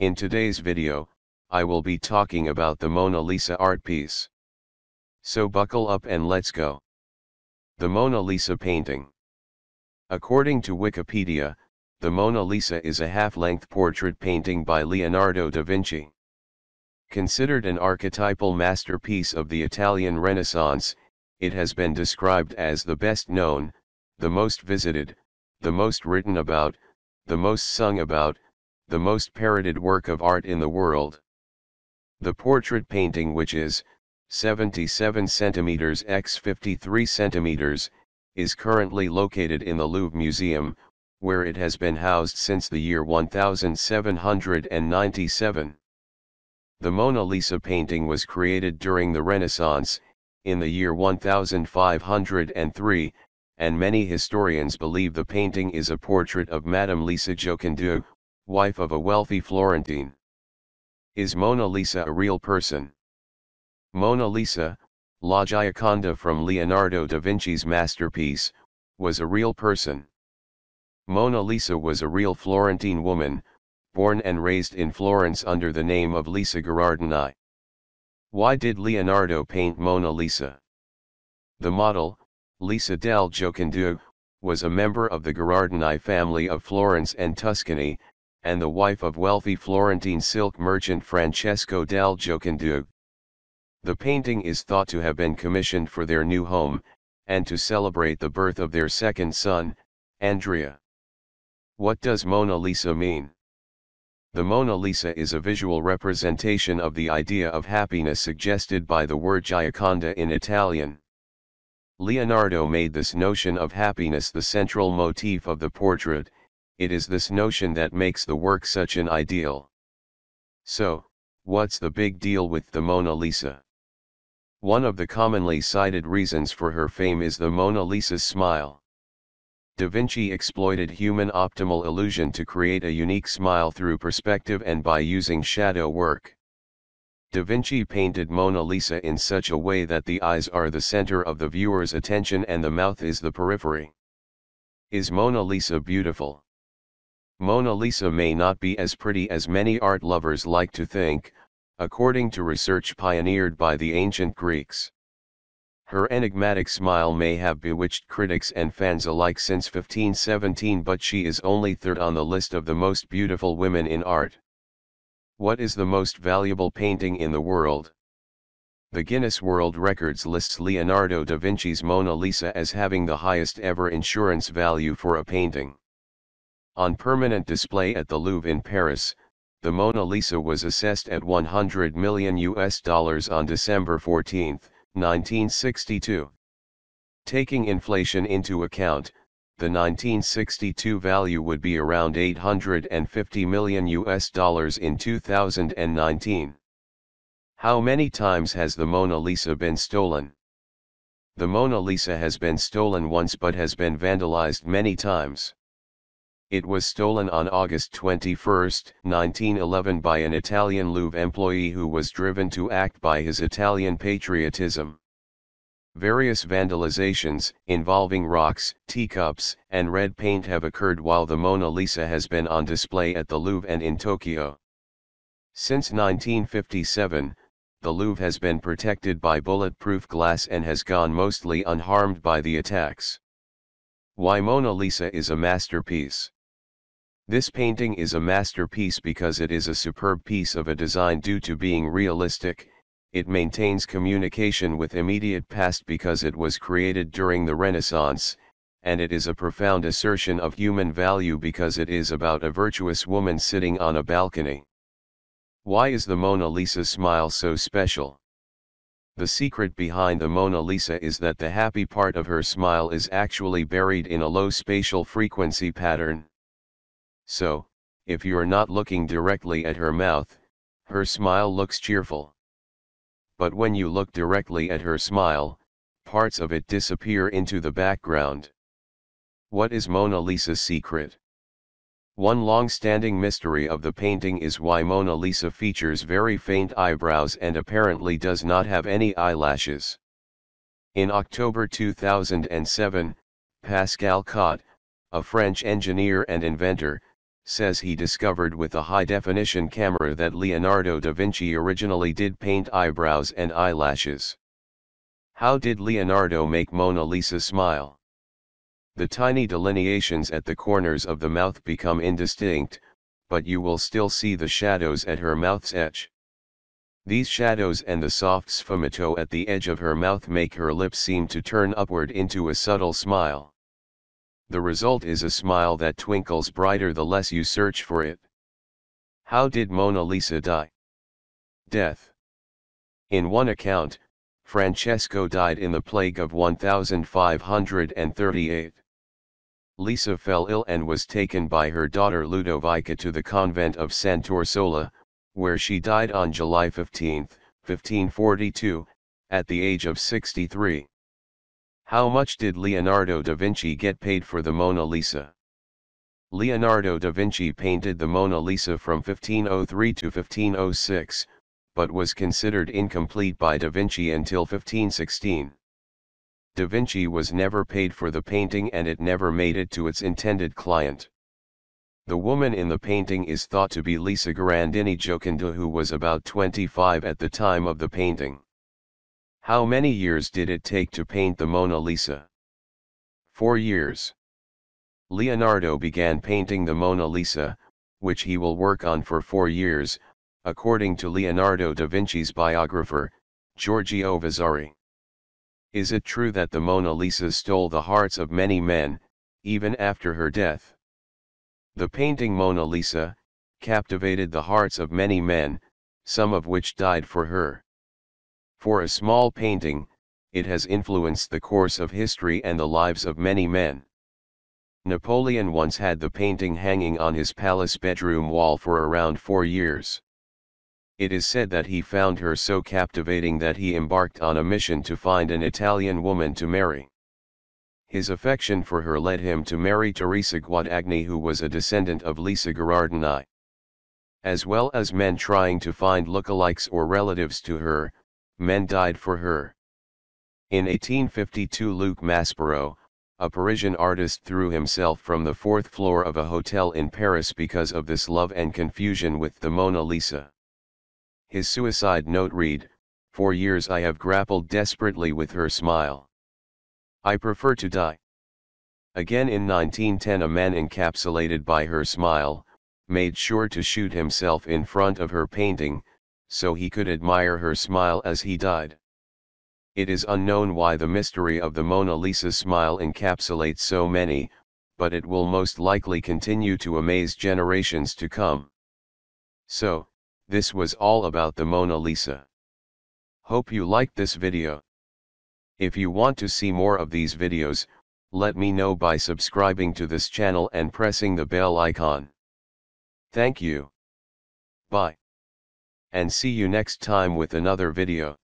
In today's video, I will be talking about the Mona Lisa art piece. So buckle up and let's go. The Mona Lisa painting. According to Wikipedia, the Mona Lisa is a half-length portrait painting by Leonardo da Vinci. Considered an archetypal masterpiece of the Italian Renaissance, it has been described as the best known, the most visited, the most written about, the most sung about, the most parroted work of art in the world. The portrait painting which is, 77 cm x 53 cm, is currently located in the Louvre Museum, where it has been housed since the year 1797. The Mona Lisa painting was created during the Renaissance, in the year 1503, and many historians believe the painting is a portrait of Madame Lisa Jocondue, wife of a wealthy Florentine. Is Mona Lisa a real person? Mona Lisa, La Gioconda from Leonardo da Vinci's masterpiece, was a real person. Mona Lisa was a real Florentine woman, born and raised in Florence under the name of Lisa Gherardini. Why did Leonardo paint Mona Lisa? The model, Lisa del Giocondo, was a member of the Gherardini family of Florence and Tuscany, and the wife of wealthy Florentine silk merchant Francesco del Giocondo. The painting is thought to have been commissioned for their new home, and to celebrate the birth of their second son, Andrea. What does Mona Lisa mean? The Mona Lisa is a visual representation of the idea of happiness suggested by the word Gioconda in Italian. Leonardo made this notion of happiness the central motif of the portrait, it is this notion that makes the work such an ideal. So, what's the big deal with the Mona Lisa? One of the commonly cited reasons for her fame is the Mona Lisa's smile. Da Vinci exploited human optimal illusion to create a unique smile through perspective and by using shadow work. Da Vinci painted Mona Lisa in such a way that the eyes are the center of the viewer's attention and the mouth is the periphery. Is Mona Lisa beautiful? Mona Lisa may not be as pretty as many art lovers like to think, according to research pioneered by the ancient Greeks. Her enigmatic smile may have bewitched critics and fans alike since 1517 but she is only third on the list of the most beautiful women in art. What is the most valuable painting in the world? The Guinness World Records lists Leonardo da Vinci's Mona Lisa as having the highest ever insurance value for a painting. On permanent display at the Louvre in Paris, the Mona Lisa was assessed at 100 million US dollars on December 14, 1962. Taking inflation into account, the 1962 value would be around 850 million US dollars in 2019. How many times has the Mona Lisa been stolen? The Mona Lisa has been stolen once but has been vandalized many times. It was stolen on August 21, 1911 by an Italian Louvre employee who was driven to act by his Italian patriotism. Various vandalizations, involving rocks, teacups, and red paint have occurred while the Mona Lisa has been on display at the Louvre and in Tokyo. Since 1957, the Louvre has been protected by bulletproof glass and has gone mostly unharmed by the attacks. Why Mona Lisa is a masterpiece this painting is a masterpiece because it is a superb piece of a design due to being realistic, it maintains communication with immediate past because it was created during the Renaissance, and it is a profound assertion of human value because it is about a virtuous woman sitting on a balcony. Why is the Mona Lisa smile so special? The secret behind the Mona Lisa is that the happy part of her smile is actually buried in a low spatial frequency pattern, so, if you're not looking directly at her mouth, her smile looks cheerful. But when you look directly at her smile, parts of it disappear into the background. What is Mona Lisa's secret? One long-standing mystery of the painting is why Mona Lisa features very faint eyebrows and apparently does not have any eyelashes. In October 2007, Pascal Cot, a French engineer and inventor, says he discovered with a high-definition camera that Leonardo da Vinci originally did paint eyebrows and eyelashes. How did Leonardo make Mona Lisa smile? The tiny delineations at the corners of the mouth become indistinct, but you will still see the shadows at her mouth's edge. These shadows and the soft sfumato at the edge of her mouth make her lips seem to turn upward into a subtle smile the result is a smile that twinkles brighter the less you search for it. How did Mona Lisa die? Death. In one account, Francesco died in the plague of 1538. Lisa fell ill and was taken by her daughter Ludovica to the convent of Santorsola, where she died on July 15, 1542, at the age of 63. How much did Leonardo da Vinci get paid for the Mona Lisa? Leonardo da Vinci painted the Mona Lisa from 1503 to 1506, but was considered incomplete by da Vinci until 1516. Da Vinci was never paid for the painting and it never made it to its intended client. The woman in the painting is thought to be Lisa Grandini Gioconda who was about 25 at the time of the painting. How many years did it take to paint the Mona Lisa? Four years. Leonardo began painting the Mona Lisa, which he will work on for four years, according to Leonardo da Vinci's biographer, Giorgio Vasari. Is it true that the Mona Lisa stole the hearts of many men, even after her death? The painting Mona Lisa, captivated the hearts of many men, some of which died for her. For a small painting, it has influenced the course of history and the lives of many men. Napoleon once had the painting hanging on his palace bedroom wall for around four years. It is said that he found her so captivating that he embarked on a mission to find an Italian woman to marry. His affection for her led him to marry Teresa Guadagni who was a descendant of Lisa Gherardini. As well as men trying to find lookalikes or relatives to her, men died for her. In 1852 Luc Maspero, a Parisian artist threw himself from the fourth floor of a hotel in Paris because of this love and confusion with the Mona Lisa. His suicide note read, For years I have grappled desperately with her smile. I prefer to die. Again in 1910 a man encapsulated by her smile, made sure to shoot himself in front of her painting, so he could admire her smile as he died. It is unknown why the mystery of the Mona Lisa smile encapsulates so many, but it will most likely continue to amaze generations to come. So, this was all about the Mona Lisa. Hope you liked this video. If you want to see more of these videos, let me know by subscribing to this channel and pressing the bell icon. Thank you. Bye and see you next time with another video.